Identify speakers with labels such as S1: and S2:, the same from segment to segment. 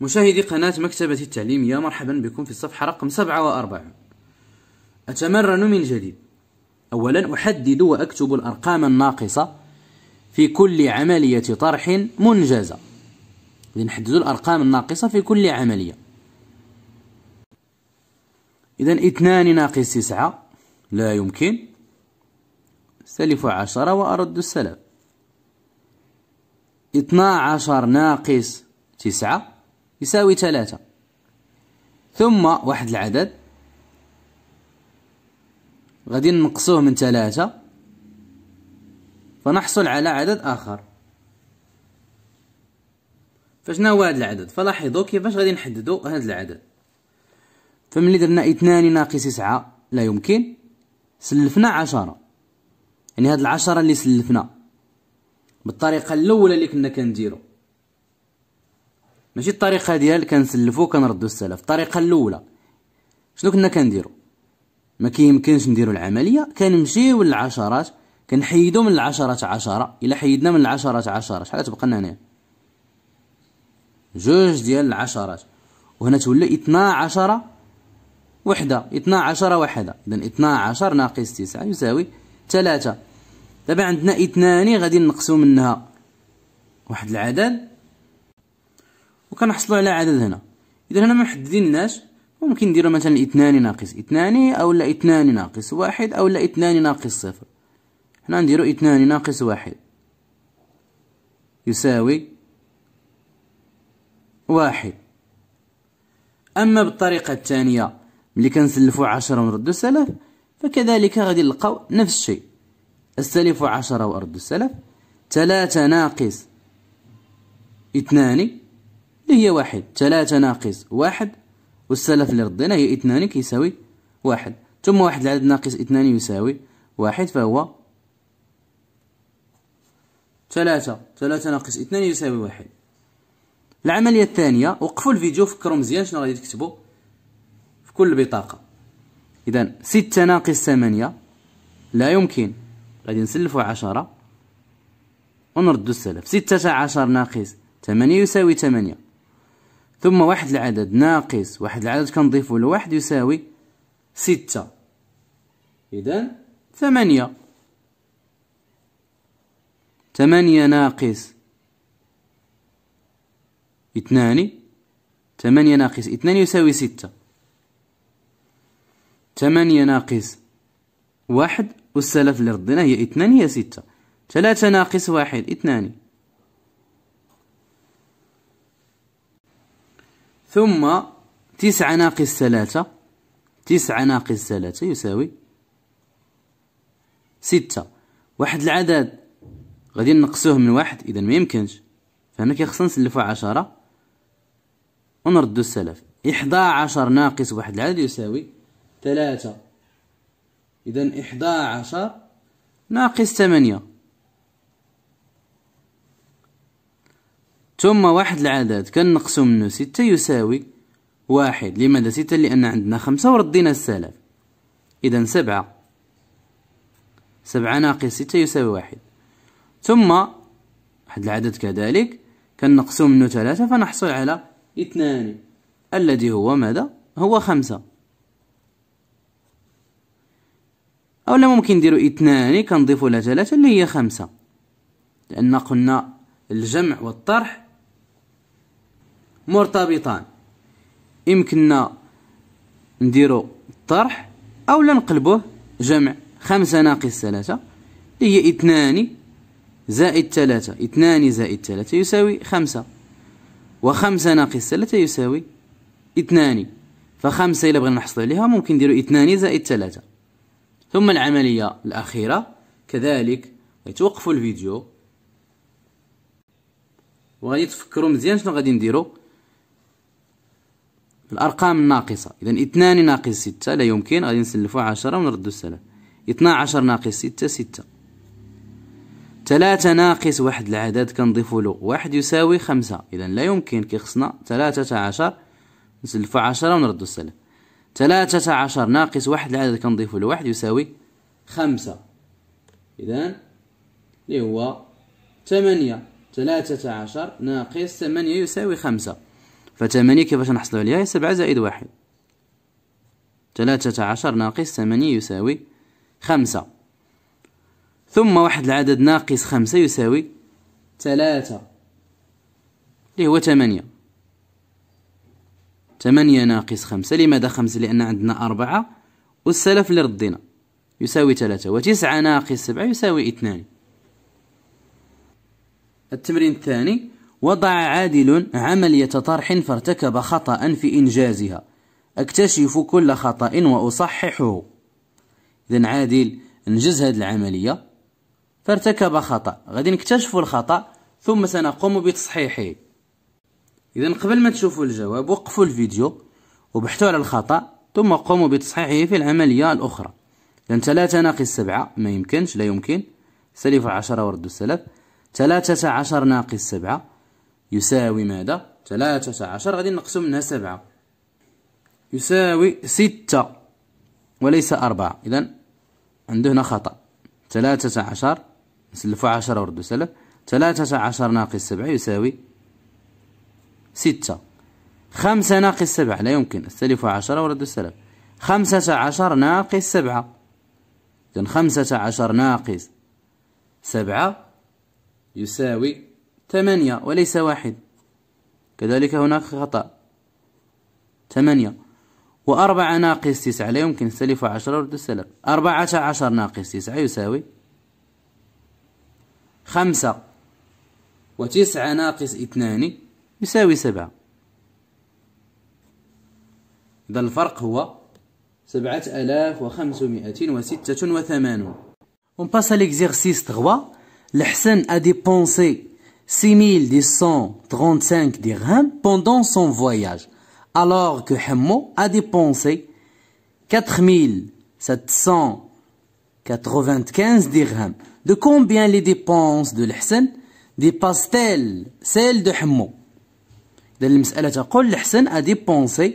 S1: مشاهدي قناة مكتبة التعليمية مرحبا بكم في الصفحة رقم 47 أتمرن من جديد أولا أحدد وأكتب الأرقام الناقصة في كل عملية طرح منجزة نحدد الأرقام الناقصة في كل عملية إذا اثنان ناقص تسعة لا يمكن سلف عشرة وأرد السلف اثنا عشر ناقص تسعة يساوي ثلاثة ثم واحد العدد غادي نقصوه من ثلاثة فنحصل على عدد آخر فشنا هو هذا العدد فلاحظوا كيفاش غادي نحددوا هذا العدد فملي درنا اثنان ناقص تسعة لا يمكن سلفنا عشرة يعني هاد العشرة اللي سلفنا بالطريقة الأولى اللي كنا كنديرو ماشي الطريقه ديال كنسلفو كنردو السلف الطريقه الاولى شنو كنا كنديرو ما كيمكنش نديرو العمليه كنمشيو للعشرات كنحيدو من العشرات عشرة الا حيدنا من العشرات عشرة شحال تبقى لنا هنا جوج ديال العشرات وهنا تولي اثنا عشرة وحدة اثنا عشرة وحدة اذا اثنا عشر ناقص تسعة يساوي 3 دابا عندنا اثنان غادي نقصو منها واحد العدد وكنحصلوا على عدد هنا اذا هنا ما محدديناش ممكن نديرو مثلا اثنان ناقص اثنان اولا اثنان ناقص واحد اولا اثنان ناقص صفر هنا نديرو اثنان ناقص واحد يساوي واحد اما بالطريقه الثانيه ملي كنسلفو عشرة ونردو السلف فكذلك غادي نلقاو نفس الشيء السلف عشرة وارد السلف ثلاثة ناقص اثنان اللي هي واحد ثلاثة ناقص واحد والسلف اللي ردينا هي اثنان كيساوي واحد ثم واحد العدد ناقص اثنان يساوي واحد فهو ثلاثة ثلاثة ناقص اثنان يساوي واحد العملية الثانية وقفوا الفيديو فكروا مزيان شنو غادي تكتبوا في كل بطاقة إذا ستة ناقص ثمانية لا يمكن غادي نسلفوا عشرة ونردوا السلف ستة عشر ناقص ثمانية يساوي ثمانية ثم واحد العدد ناقص واحد العدد كنضيفو لواحد يساوي ستة إذا ثمانية ثمانية ناقص اثنان ثمانية ناقص اثنان يساوي ستة ثمانية ناقص واحد والسلف اللي رديناه هي اثنان هي ستة ثلاثة ناقص واحد اثنان ثم تسعة ناقص ثلاثة تسعة ناقص ثلاثة يساوي ستة واحد العدد غادي نقصوه من واحد إذا ما يمكنش فهنا كيخصنا نسلفو عشرة ونردو السلف إحدى عشر ناقص واحد العدد يساوي ثلاثة إذا إحدى عشر ناقص ثمانية ثم واحد العدد كنقصو منه ستة يساوي واحد لماذا ستة لأن عندنا خمسة وردينا السالب إذا سبعة سبعة ناقص ستة يساوي واحد ثم واحد العدد كذلك كنقصو منه ثلاثة فنحصل على اثنان الذي هو ماذا هو خمسة أو لا ممكن نديرو اثنان كنضيفو لها ثلاثة اللي هي خمسة لأن قلنا الجمع والطرح مرتبطان يمكننا نديرو الطرح او لا نقلبوه جمع خمسة ناقص ثلاثة هي اثنان زائد ثلاثة اثنان زائد ثلاثة يساوي خمسة وخمسة ناقص ثلاثة يساوي اثنان فخمسة إلا بغينا نحصل عليها ممكن نديرو اثنان زائد ثلاثة ثم العملية الأخيرة كذلك غيتوقفو الفيديو وغادي تفكروا مزيان شنو غادي نديرو الأرقام الناقصة إذا اثنان ناقص ستة لا يمكن غادي نسلفو عشرة ونردو السلام اثنا عشر ناقص ستة ستة ثلاثة ناقص واحد العدد كنضيفو له واحد يساوي خمسة إذا لا يمكن كيخصنا ثلاثة عشر نسلفو عشرة ونردو السلام ثلاثة عشر ناقص واحد العدد كنضيفو له واحد يساوي خمسة إذا اللي هو ثمانية ثلاثة عشر ناقص ثمانية يساوي خمسة فثمانية كيفاش نحصلوا عليها هي سبعة زائد واحد ثلاثة عشر ناقص ثمانية يساوي خمسة ثم واحد العدد ناقص خمسة يساوي ثلاثة اللي هو ثمانية ثمانية ناقص خمسة لماذا خمسة لأن عندنا أربعة والسلف اللي ردينا يساوي ثلاثة وتسعة ناقص سبعة يساوي اثنان التمرين الثاني وضع عادل عملية طرح فارتكب خطأ في إنجازها أكتشف كل خطأ وأصححه إذا عادل نجز هذه العملية فارتكب خطأ غادي نكتشف الخطأ ثم سنقوم بتصحيحه إذا قبل ما تشوفوا الجواب وقفوا الفيديو وبحثوا على الخطأ ثم قوموا بتصحيحه في العملية الأخرى لأن ثلاثة ناقص سبعة ما يمكنش لا يمكن سلف عشرة ورد السلف ثلاثة عشر ناقص سبعة يساوي ماذا ثلاثة عشر غادي نقسم منها سبعة يساوي ستة وليس أربعة إذا عنده هنا خطأ ثلاثة عشر نسلفوا عشرة وردوا سلف ثلاثة عشر ناقص سبعة يساوي ستة خمسة ناقص سبعة لا يمكن نسلفو عشرة وردو سلف خمسة عشر ناقص سبعة إذن خمسة عشر ناقص سبعة يساوي ثمانية وليس واحد كذلك هناك خطأ ثمانية وأربعة ناقص تسعة لا يمكن سلف عشرة ورد السلف أربعة عشر ناقص تسعة يساوي خمسة وتسعة ناقص اثنان يساوي سبعة إذا الفرق هو سبعة آلاف وخمسمائة وستة وثمانون On passe à l'exercice 3. L'Hsan a dépensé 6235 dirhams pendant son voyage, alors que Hammo a dépensé 4795 dirhams. De combien les dépenses de l'Hassan dépassent-elles celles de Hammo dans المسألة تقول الحسن a dépensé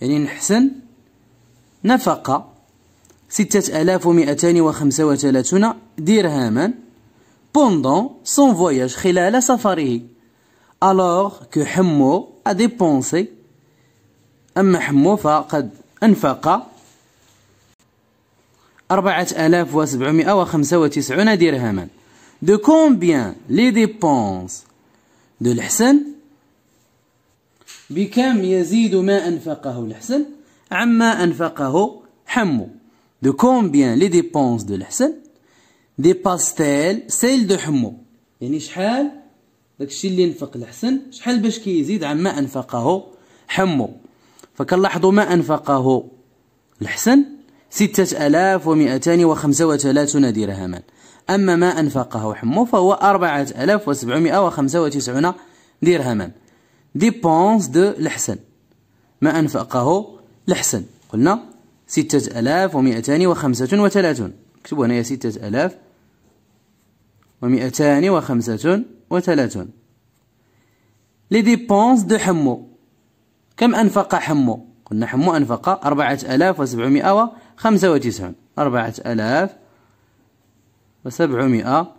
S1: يعني الحسن نفق 6235 درهما pendant son voyage khilala safari alors que Hammo a dépensé Amma حمو فقد أنفق 4795 dirhaman. De combien les dépenses de l'Hassan بكم يزيد ما أنفقه الحسن عما أنفقه حمو De combien les dépenses de l'Hassan دي باستيل سيل دو حمو يعني شحال داكشي اللي نفق الحسن شحال باش كيزيد عن ما انفقه حمو فكنلاحظوا ما انفقه الحسن ستة آلاف ومئتان وخمسة وثلاثون درهما أما ما أنفقه حمو فهو أربعة آلاف وسبعمائة وخمسة وتسعون درهما ديبونس دو الحسن ما أنفقه الحسن قلنا ستة آلاف ومئتان وخمسة وثلاثون اكتبوا هنا ستة آلاف ومئتان وخمسة وثلاثون لي ديبونس دو حمو كم أنفق حمو قلنا حمو أنفق أربعة آلاف وسبعمائة وخمسة وتسعون أربعة آلاف وسبعمائة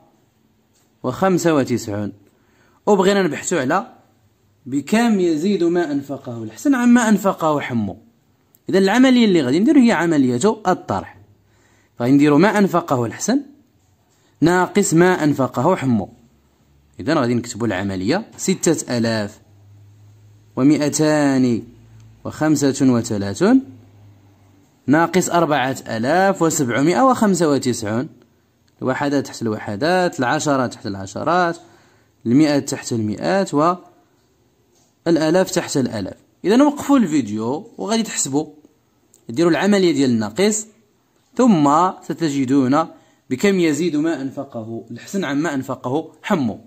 S1: وخمسة وتسعون وبغينا نبحثو على بكم يزيد ما أنفقه الحسن عما أنفقه حمو إذا العملية اللي غادي نديرو هي عملية الطرح نديرو ما أنفقه الحسن ناقص ما أنفقه حمو إذا غادي نكتبوا العملية ستة آلاف ومئتان وخمسة وثلاثون ناقص أربعة آلاف وسبعمائة وخمسة وتسعون الوحدات تحت الوحدات العشرات تحت العشرات المئات تحت المئات والآلاف تحت الآلاف إذا وقفوا الفيديو وغادي تحسبوا ديروا العملية ديال الناقص ثم ستجدون بكم يزيد ما أنفقه الحسن عن ما أنفقه حمو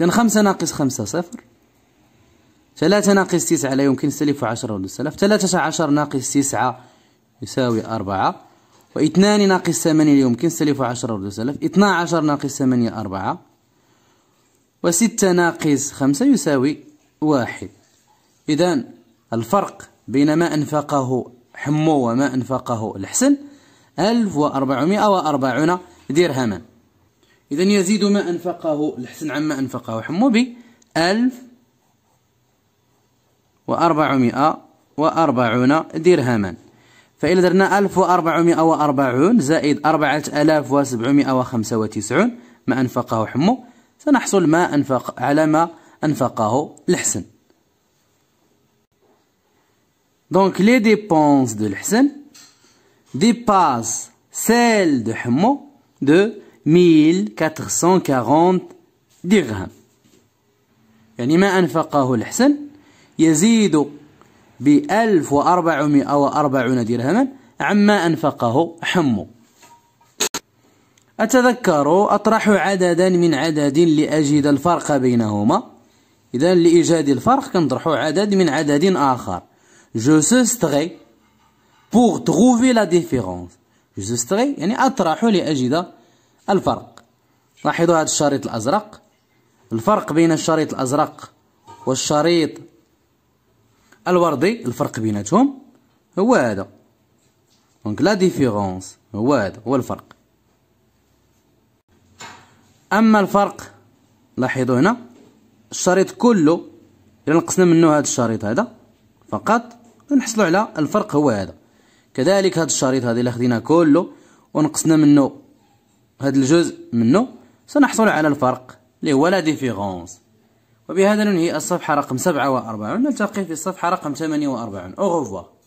S1: إذا خمسة ناقص خمسة صفر ثلاثة ناقص تسعة لا يمكن سلف عشرة ولا سلف ثلاثة عشر ناقص تسعة يساوي أربعة واثنان ناقص ثمانية لا يمكن سلف عشرة ولا سلف اثنا عشر ناقص ثمانية أربعة وستة ناقص خمسة يساوي واحد إذا الفرق بين ما أنفقه حمو وما أنفقه الحسن 1440 درهما إذا يزيد ما أنفقه الحسن عما أنفقه حمو ب 1440 درهما فإذا درنا 1440 زائد 4795 ما أنفقه حمو سنحصل ما أنفق على ما أنفقه الحسن دونك لي ديبونس دو الحسن dépasse celle de Hammo de 1440 درهم يعني ما أنفقه الحسن يزيد ب 1440 درهما عما أنفقه حمو أتذكر أطرح عددا من عدد لأجد الفرق بينهما إذا لإيجاد الفرق كنطرح عدد من عدد آخر جو سوستغي pour trouver la différence je serai يعني أطرح لأجد الفرق لاحظوا هذا الشريط الأزرق الفرق بين الشريط الأزرق والشريط الوردي الفرق بيناتهم هو هذا دونك لا ديفيرونس هو هذا هو الفرق أما الفرق لاحظوا هنا الشريط كله إلا يعني نقصنا منه هذا الشريط هذا فقط نحصلوا على الفرق هو هذا كذلك هذا الشريط هذا اللي خدينا كله ونقصنا منه هذا الجزء منه سنحصل على الفرق اللي هو لا ديفيرونس وبهذا ننهي الصفحة رقم 47 نلتقي في الصفحة رقم 48 أوغوفوار